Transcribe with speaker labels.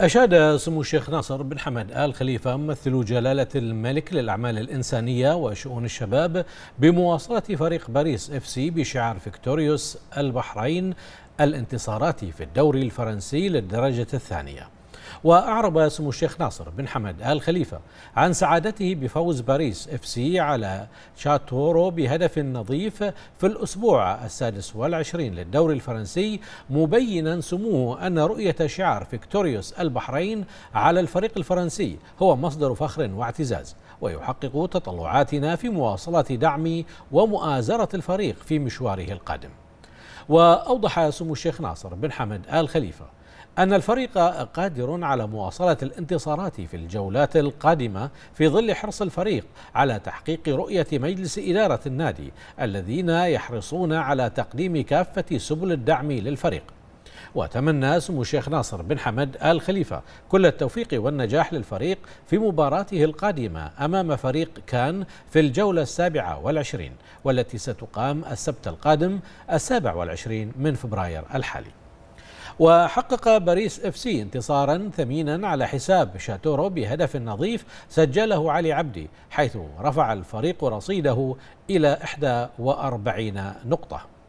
Speaker 1: أشاد سمو الشيخ ناصر بن حمد آل خليفة ممثل جلالة الملك للأعمال الإنسانية وشؤون الشباب بمواصلة فريق باريس اف سي بشعار فيكتوريوس البحرين الانتصارات في الدوري الفرنسي للدرجة الثانية وأعرب سمو الشيخ ناصر بن حمد آل خليفة عن سعادته بفوز باريس اف سي على شاتورو بهدف نظيف في الأسبوع السادس والعشرين للدوري الفرنسي مبينا سموه أن رؤية شعار فيكتوريوس البحرين على الفريق الفرنسي هو مصدر فخر واعتزاز ويحقق تطلعاتنا في مواصلة دعم ومؤازرة الفريق في مشواره القادم وأوضح سمو الشيخ ناصر بن حمد آل خليفة أن الفريق قادر على مواصلة الانتصارات في الجولات القادمة في ظل حرص الفريق على تحقيق رؤية مجلس إدارة النادي الذين يحرصون على تقديم كافة سبل الدعم للفريق وتمنى سمو الشيخ ناصر بن حمد آل خليفة كل التوفيق والنجاح للفريق في مباراته القادمة أمام فريق كان في الجولة السابعة والعشرين والتي ستقام السبت القادم السابع والعشرين من فبراير الحالي وحقق باريس اف سي انتصارا ثمينا على حساب شاتورو بهدف نظيف سجله علي عبدي حيث رفع الفريق رصيده إلى 41 نقطة